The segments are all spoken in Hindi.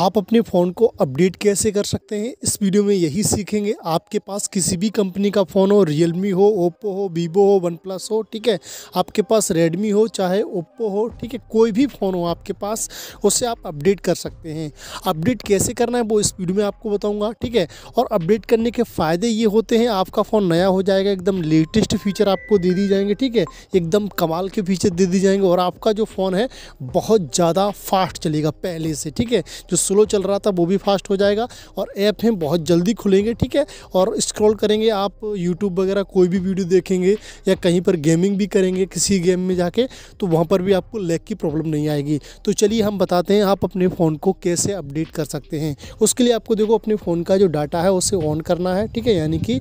आप अपने फ़ोन को अपडेट कैसे कर सकते हैं इस वीडियो में यही सीखेंगे आपके पास किसी भी कंपनी का फ़ोन हो रियलमी हो ओप्पो हो वीवो हो वन प्लस हो ठीक है आपके पास रेडमी हो चाहे ओप्पो हो ठीक है कोई भी फ़ोन हो आपके पास उसे आप अपडेट कर सकते हैं अपडेट कैसे करना है वो इस वीडियो में आपको बताऊँगा ठीक है और अपडेट करने के फ़ायदे ये होते हैं आपका फ़ोन नया हो जाएगा एकदम लेटेस्ट फीचर आपको दे दी जाएंगे ठीक है एकदम कमाल के फीचर दे दी जाएंगे और आपका जो फ़ोन है बहुत ज़्यादा फास्ट चलेगा पहले से ठीक है जो स्लो चल रहा था वो भी फास्ट हो जाएगा और ऐप हैं बहुत जल्दी खुलेंगे ठीक है और स्क्रॉल करेंगे आप यूट्यूब वगैरह कोई भी वीडियो देखेंगे या कहीं पर गेमिंग भी करेंगे किसी गेम में जाके तो वहाँ पर भी आपको लैग की प्रॉब्लम नहीं आएगी तो चलिए हम बताते हैं आप अपने फ़ोन को कैसे अपडेट कर सकते हैं उसके लिए आपको देखो अपने फ़ोन का जो डाटा है उसे ऑन करना है ठीक है यानी कि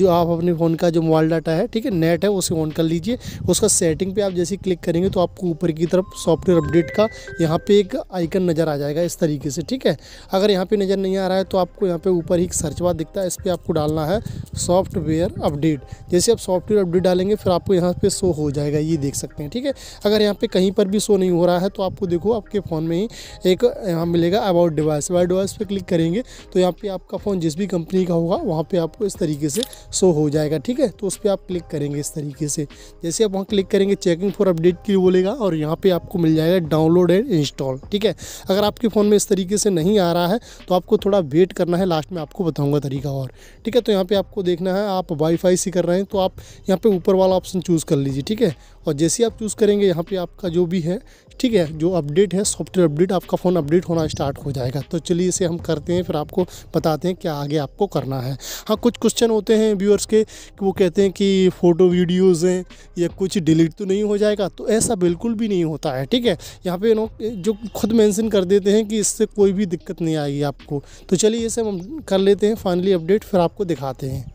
जो आप अपने फ़ोन का जो मोबाइल डाटा है ठीक है नेट है उसे ऑन कर लीजिए उसका सेटिंग पे आप जैसे क्लिक करेंगे तो आपको ऊपर की तरफ सॉफ्टवेयर अपडेट का यहाँ पे एक आइकन नज़र आ जाएगा इस तरीके से ठीक है अगर यहाँ पे नज़र नहीं आ रहा है तो आपको यहाँ पे ऊपर ही सर्च बार दिखता है इस पर आपको डालना है सॉफ्टवेयर अपडेट जैसे आप सॉफ्टवेयर अपडेट डालेंगे फिर आपको यहाँ पर शो हो जाएगा ये देख सकते हैं ठीक है अगर यहाँ पर कहीं पर भी शो नहीं हो रहा है तो आपको देखो आपके फ़ोन में ही एक यहाँ मिलेगा अबाउट डिवाइस अबाउट डिवाइस पर क्लिक करेंगे तो यहाँ पर आपका फ़ोन जिस भी कंपनी का होगा वहाँ पर आपको इस तरीके से शो हो जाएगा ठीक है तो उस पर आप क्लिक करेंगे इस तरीके से जैसे आप वहाँ क्लिक करेंगे चेकिंग फॉर अपडेट के लिए बोलेगा और यहाँ पर आपको मिल जाएगा डाउनलोड एंड इंस्टॉल ठीक है अगर आपके फ़ोन में इस तरीके से नहीं आ रहा है तो आपको थोड़ा वेट करना है लास्ट में आपको बताऊँगा तरीका और ठीक है तो यहाँ पर आपको देखना है आप वाईफाई से कर रहे हैं तो आप यहाँ पर ऊपर वाला ऑप्शन चूज़ कर लीजिए ठीक है और जैसे ही आप चूज़ करेंगे यहाँ पे आपका जो भी है ठीक है जो अपडेट है सॉफ्टवेयर अपडेट आपका फ़ोन अपडेट होना स्टार्ट हो जाएगा तो चलिए इसे हम करते हैं फिर आपको बताते हैं क्या आगे आपको करना है हाँ कुछ क्वेश्चन होते हैं व्यूअर्स के वो कहते हैं कि फ़ोटो वीडियोज़ हैं या कुछ डिलीट तो नहीं हो जाएगा तो ऐसा बिल्कुल भी नहीं होता है ठीक है यहाँ पर जो खुद मैंसन कर देते हैं कि इससे कोई भी दिक्कत नहीं आएगी आपको तो चलिए इसे हम कर लेते हैं फाइनली अपडेट फिर आपको दिखाते हैं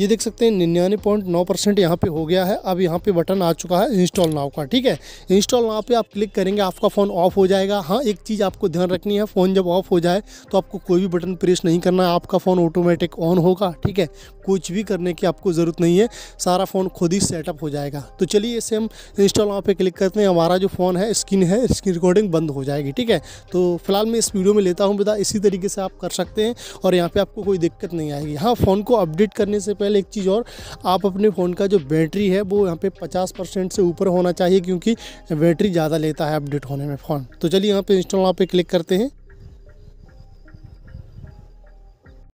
ये देख सकते हैं निन्यानवे पॉइंट नौ परसेंट यहाँ पर हो गया है अब यहाँ पे बटन आ चुका है इंस्टॉल नाव का ठीक है इंस्टॉल नाव पे आप क्लिक करेंगे आपका फ़ोन ऑफ हो जाएगा हाँ एक चीज़ आपको ध्यान रखनी है फ़ोन जब ऑफ हो जाए तो आपको कोई भी बटन प्रेस नहीं करना है आपका फ़ोन ऑटोमेटिक ऑन होगा ठीक है कुछ भी करने की आपको ज़रूरत नहीं है सारा फ़ोन खुद ही सेटअप हो जाएगा तो चलिए इसे हम इंस्टॉल नाव पर क्लिक करते हैं हमारा जो फ़ोन है स्क्रीन है स्क्रीन रिकॉर्डिंग बंद हो जाएगी ठीक है तो फिलहाल मैं इस वीडियो में लेता हूँ बेटा इसी तरीके से आप कर सकते हैं और यहाँ पर आपको कोई दिक्कत नहीं आएगी हाँ फ़ोन को अपडेट करने से पहले एक चीज़ और आप अपने फ़ोन का जो बैटरी है वो यहाँ पे 50 परसेंट से ऊपर होना चाहिए क्योंकि बैटरी ज़्यादा लेता है अपडेट होने में फ़ोन तो चलिए यहाँ पे इंस्टॉल आप पे क्लिक करते हैं